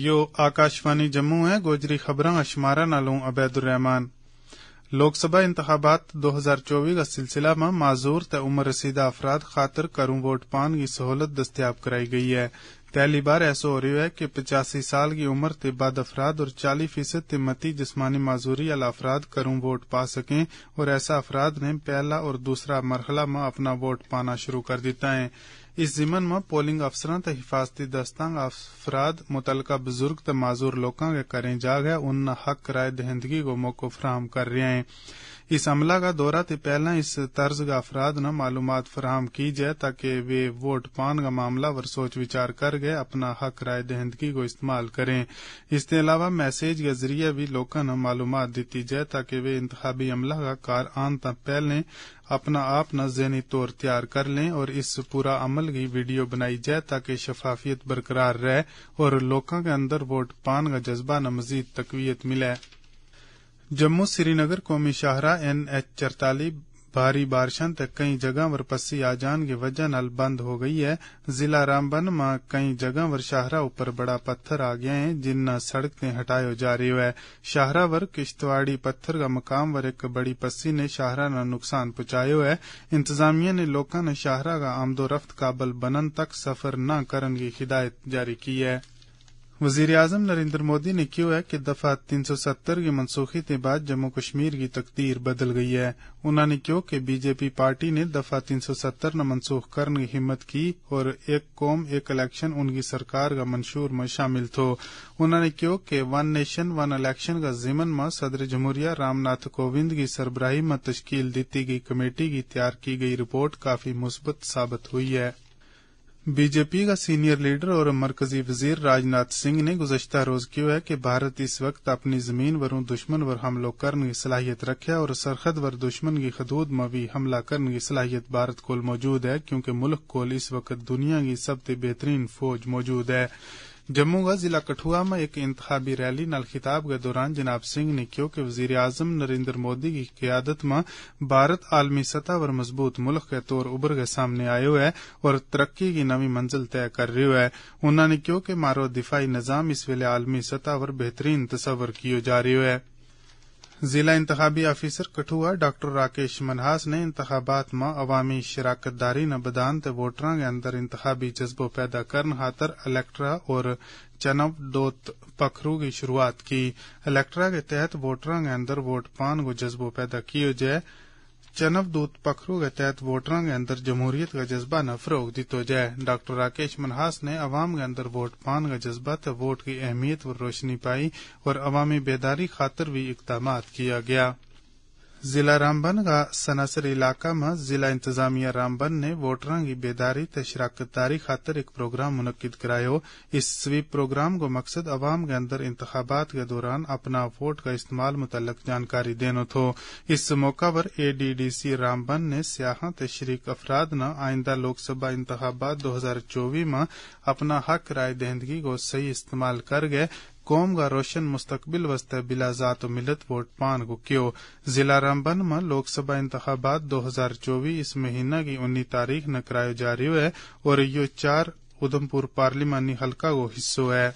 ਯੋ ਆਕਾਸ਼ਵਾਣੀ ਜੰਮੂ ਹੈ ਗੋਜਰੀ ਖਬਰਾਂ ਅਸ਼ਮਾਰਾ ਨਾਲੋਂ ਅਬੈਦੁਰ ਰਹਿਮਾਨ इंतबात दो हजार चौबी का सिलसिला में माजूर त उम्र रसीदा अफराद खातर करूं वोट पान की सहूलत दस्तियाब कराई गई है पहली बार ऐसा हो रहा है कि पचासी साल की उम्र के बाद अफराद और चाली फीसद मती जिसमानी माजूरी अला अफराद करू वोट पा सकें और ऐसा अफराद ने पहला और दूसरा मरहला में अपना वोट पाना शुरू कर देता है इस जिमन में पोलिंग अफसर त हिफाजती दस्तांग अफराद मुतलका बुजुर्ग माजूर लोगों के करें जाग है उन हक राय दहिंदगी को मौको फ्राहम कर रहे हैं इस अमला का दौरा ते पहला इस तर्ज का अफराद न मालूम फराहम की जाए ताकि वे वोट पान का मामला पर सोच विचार कर गए अपना हक राय दहंदगी को इस्तेमाल करें इसके अलावा मैसेज के जरिए भी लोगों ने मालूम दी जाए ताकि वे इंतबी अमला का कार आन तक पहले अपना आप न जहनी तौर तैयार कर लें और इस पूरा अमल की वीडियो बनाई जाए ताकि शफाफियत बरकरार रहे और लोगों के अंदर वोट पान का जज्बा न मजीद तकवीत मिले जम्मू श्रीनगर कौमी शाहरा एन एच चरताली भारी बारिश तक कई जगह पर पस्सी आ जान की वजह न बंद हो गई है जिला रामबन में कई जगह पर शाहरा ऊपर बड़ा पत्थर आ गया है जिन्ना सड़क ने हटायो जा रही है शाहरा वर किश्तवाड़ी पत्थर का मकाम पर एक बड़ी पस्सी ने शाहरा ना नुकसान पहुंचायो है इंतजामिया ने लोगों ने शाहरा का आमदोरफ्त काबल बनन तक सफर न करने की हिदायत जारी की है वजीर अजम नरेंद्र मोदी ने है कि दफा 370 की मनसूखी के बाद जम्मू कश्मीर की तकदीर बदल गई है उन्होंने क्यों कि बीजेपी पार्टी ने दफा 370 न मनसूख करने की हिम्मत की और एक कौम एक इलेक्शन उनकी सरकार का मंशूर में शामिल थो उन्होंने क्यों कि वन नेशन वन इलेक्शन का जिमन में सदर जमहूरिया रामनाथ कोविंद की सरबराही में तश्कील दी गई कमेटी की तैयार की गई रिपोर्ट काफी मुस्बत साबित हुई है बीजेपी का सीनियर लीडर और मरकजी वजीर राजनाथ सिंह ने गुजशत रोज क्यों है कि भारत इस वक्त अपनी जमीन वरू दुश्मन वर हमलों करने की सलाहियत रखे और सरहद वर दुश्मन की खदूद में भी हमला करने की सलाहियत भारत को मौजूद है क्योंकि मुल्क को इस वक्त दुनिया की सबसे बेहतरीन फौज मौजूद है जम्मू का जिला कठुआ में एक इंतबी रैली नाल खिताब के दौरान जनाब सिंह ने क्यों कि वजीर आजम नरेन्द्र मोदी की क्यादत में भारत आलमी सतह पर मजबूत मुल्क के तौर उभर के सामने आयो है और तरक्की की नवी मंजिल तय कर रो है उन्होंने क्यों कि मारो दिफाई निजाम इस वे आलमी सतह पर बेहतरीन तस्वर कियो जा रो है जिला इंतबी आफिसर कठुआ डॉ राकेश मनहास ने इंतबात में अवामी शराकत दारी नबदान बदान वोटरां के अंदर इंतबी जज्बो पैदा करने खातर अलैक्ट्रा और चनव दोत पखरू की शुरुआत की अलैक्ट्रा के तहत वोटर के अंदर वोट पान को जज्बो पैदा किया जाये दूत पखरू के तहत वोटरों के अंदर जमहूरियत का जज्बा न फरोग दितो जाए डॉक्टर राकेश मनहास ने अवाम के अंदर वोट पान का जज्बा तो वोट की अहमियत पर रोशनी पाई और अवामी बेदारी खातर भी इकदाम किया गया जिला रामबन का सनासर इलाका में जिला इंतजामिया रामबन ने वोटर की बेदारी ते शराकतदारी खातर एक प्रोग्राम मुनद करायो इस स्वीप प्रोग्राम को मकसद अवाम के अंदर इंतबात के दौरान अपना वोट का इस्तेमाल मुतलक जानकारी देनो थो इस मौका पर एडीडीसी रामबन ने स्याहा ते शरीक अफराद न आइंदा लोकसभा इंतबात दो हजार चौबीस में अपना हक राय दहंदगी को सही इस्तेमाल कर गए कौम का रोशन मुस्तकबिल वस्ते बिला जात मिलत वोट पान को क्यों जिला रामबन में लोकसभा इंतबात दो हजार चौबीस इस महीना की उन्नीस तारीख न कराये जा रही है और यो चार उधमपुर पार्लिमानी हल्का को हिस्सो है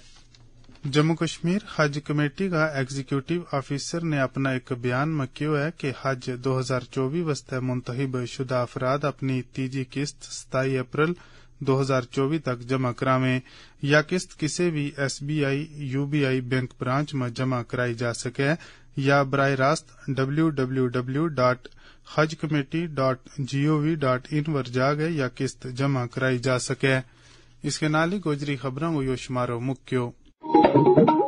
जम्मू कश्मीर हज कमेटी का एग्जीक्यूटिव ऑफिसर ने अपना एक बयान में क्यों है कि हज 2024 वस्ते मुंतब शुदा अफराद अपनी तीजी किस्त सताई अप्रैल 2024 तक जमा करावें या किस्त किसी भी एसबीआई यूबीआई बैंक ब्रांच में जमा कराई जा सके या बरह रास्त W W W dot Haj committee dot G O V dot in पर जागे या किस्त जमा कराई जा सके इसके नाली गोजरी खबरों यो शुमारो मुख्यो